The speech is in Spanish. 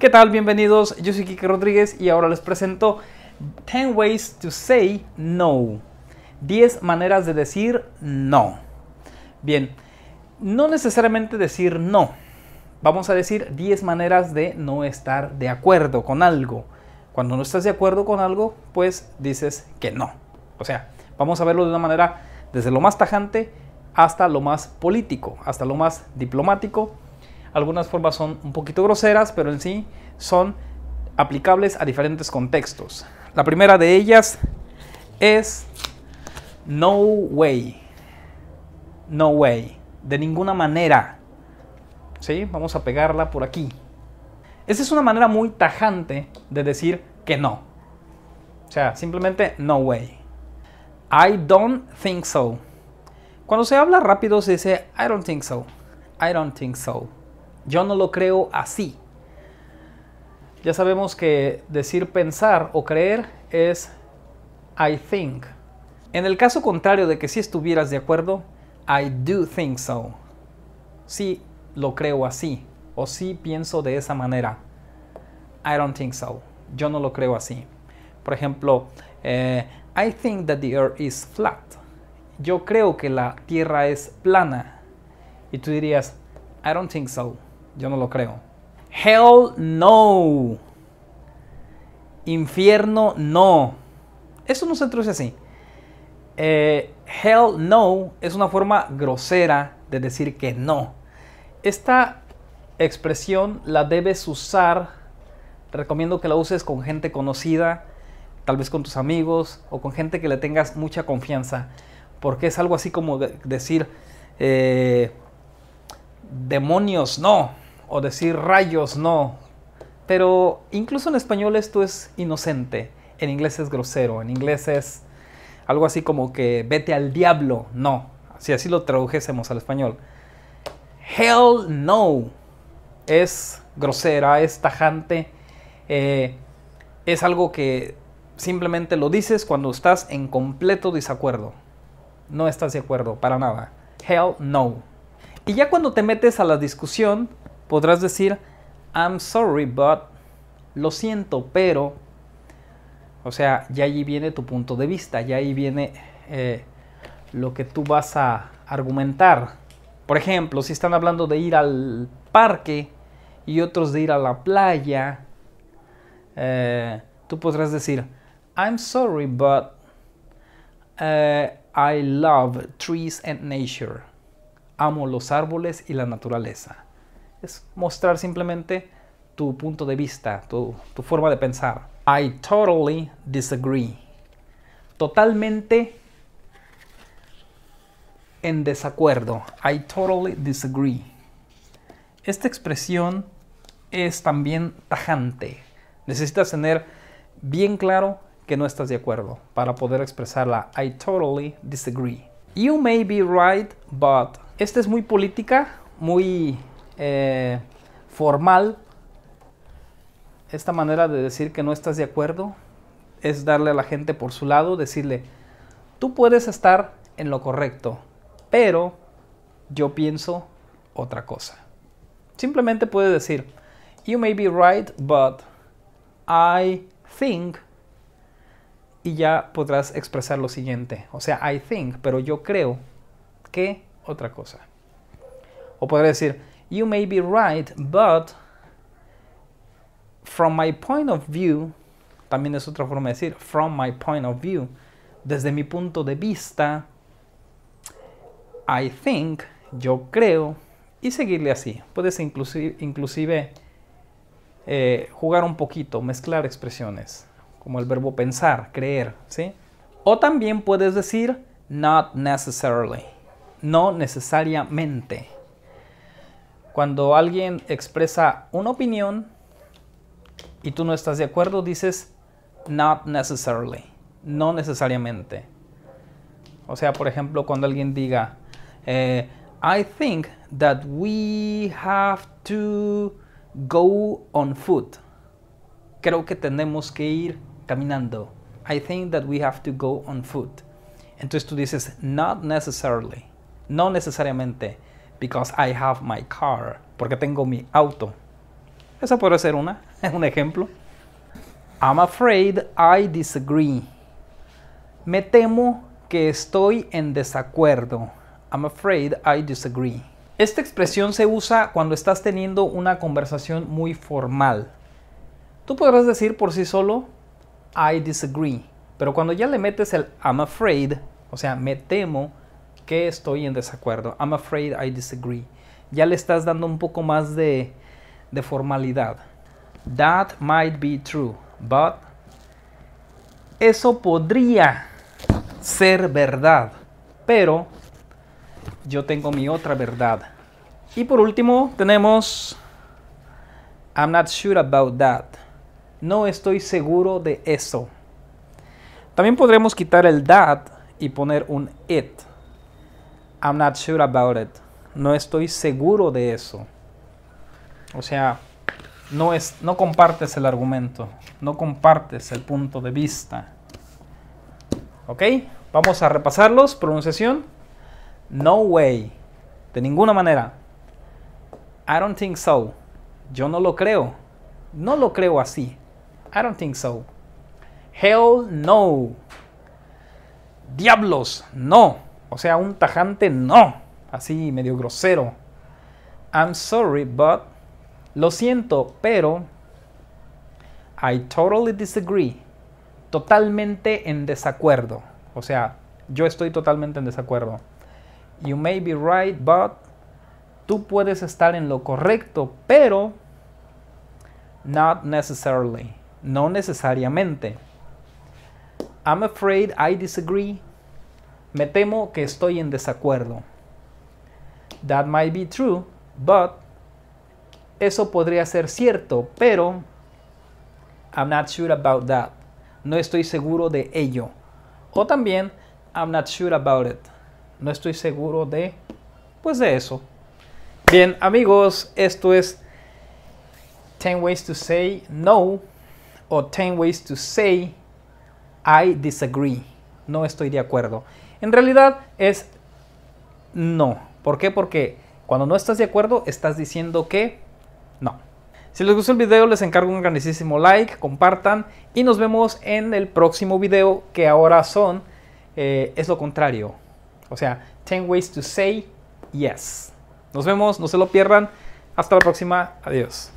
¿Qué tal? Bienvenidos, yo soy Kike Rodríguez y ahora les presento 10 Ways to Say No. 10 maneras de decir no. Bien, no necesariamente decir no. Vamos a decir 10 maneras de no estar de acuerdo con algo. Cuando no estás de acuerdo con algo, pues dices que no. O sea, vamos a verlo de una manera desde lo más tajante hasta lo más político, hasta lo más diplomático algunas formas son un poquito groseras, pero en sí son aplicables a diferentes contextos. La primera de ellas es no way. No way. De ninguna manera. ¿Sí? Vamos a pegarla por aquí. Esa es una manera muy tajante de decir que no. O sea, simplemente no way. I don't think so. Cuando se habla rápido se dice I don't think so. I don't think so. Yo no lo creo así. Ya sabemos que decir pensar o creer es I think. En el caso contrario de que si estuvieras de acuerdo, I do think so. Sí, lo creo así. O sí pienso de esa manera. I don't think so. Yo no lo creo así. Por ejemplo, eh, I think that the earth is flat. Yo creo que la tierra es plana. Y tú dirías, I don't think so. Yo no lo creo. Hell no. Infierno no. Eso no se traduce así. Eh, hell no es una forma grosera de decir que no. Esta expresión la debes usar. Recomiendo que la uses con gente conocida, tal vez con tus amigos o con gente que le tengas mucha confianza. Porque es algo así como decir, eh, demonios no, o decir rayos no. Pero incluso en español esto es inocente, en inglés es grosero, en inglés es algo así como que vete al diablo, no. Si así lo tradujésemos al español. Hell no. Es grosera, es tajante, eh, es algo que simplemente lo dices cuando estás en completo desacuerdo. No estás de acuerdo, para nada. Hell no. Y ya cuando te metes a la discusión, podrás decir, I'm sorry, but, lo siento, pero, o sea, ya allí viene tu punto de vista, ya ahí viene eh, lo que tú vas a argumentar. Por ejemplo, si están hablando de ir al parque y otros de ir a la playa, eh, tú podrás decir, I'm sorry, but eh, I love trees and nature amo los árboles y la naturaleza. Es mostrar simplemente tu punto de vista, tu, forma de pensar. I totally disagree. Totalmente en desacuerdo. I totally disagree. Esta expresión es también tajante. Necesitas tener bien claro que no estás de acuerdo para poder expresarla. I totally disagree. You may be right, but esta es muy política, muy eh, formal. Esta manera de decir que no estás de acuerdo es darle a la gente por su lado, decirle, tú puedes estar en lo correcto, pero yo pienso otra cosa. Simplemente puede decir, you may be right, but I think. Y ya podrás expresar lo siguiente. O sea, I think, pero yo creo que otra cosa. O podría decir, you may be right, but from my point of view, también es otra forma de decir, from my point of view, desde mi punto de vista, I think, yo creo, y seguirle así. Puedes inclusive, inclusive eh, jugar un poquito, mezclar expresiones, como el verbo pensar, creer, ¿sí? O también puedes decir, not necessarily no necesariamente. Cuando alguien expresa una opinión y tú no estás de acuerdo, dices not necessarily, no necesariamente. O sea, por ejemplo, cuando alguien diga, eh, I think that we have to go on foot. Creo que tenemos que ir caminando. I think that we have to go on foot. Entonces tú dices, not necessarily. No necesariamente because I have my car, porque tengo mi auto. Esa puede ser una, es un ejemplo. I'm afraid I disagree. Me temo que estoy en desacuerdo. I'm afraid I disagree. Esta expresión se usa cuando estás teniendo una conversación muy formal. Tú podrás decir por sí solo I disagree, pero cuando ya le metes el I'm afraid, o sea, me temo, estoy en desacuerdo. I'm afraid I disagree. Ya le estás dando un poco más de, formalidad. That might be true, but eso podría ser verdad, pero yo tengo mi otra verdad. Y por último tenemos I'm not sure about that. No estoy seguro de eso. También podremos quitar el that y poner un it. I'm not sure about it. No estoy seguro de eso. O sea, no, es, no compartes el argumento, no compartes el punto de vista. ¿Ok? Vamos a repasarlos. Pronunciación. No way. De ninguna manera. I don't think so. Yo no lo creo. No lo creo así. I don't think so. Hell no. Diablos, no. O sea, un tajante no. Así medio grosero. I'm sorry, but. Lo siento, pero. I totally disagree. Totalmente en desacuerdo. O sea, yo estoy totalmente en desacuerdo. You may be right, but. Tú puedes estar en lo correcto, pero. Not necessarily. No necesariamente. I'm afraid I disagree me temo que estoy en desacuerdo. That might be true, but eso podría ser cierto, pero I'm not sure about that. No estoy seguro de ello. O también I'm not sure about it. No estoy seguro de pues de eso. Bien, amigos, esto es 10 ways to say no o 10 ways to say I disagree. No estoy de acuerdo. En realidad es no. ¿Por qué? Porque cuando no estás de acuerdo, estás diciendo que no. Si les gustó el video, les encargo un grandísimo like, compartan y nos vemos en el próximo video que ahora son, eh, es lo contrario. O sea, 10 ways to say yes. Nos vemos, no se lo pierdan. Hasta la próxima. Adiós.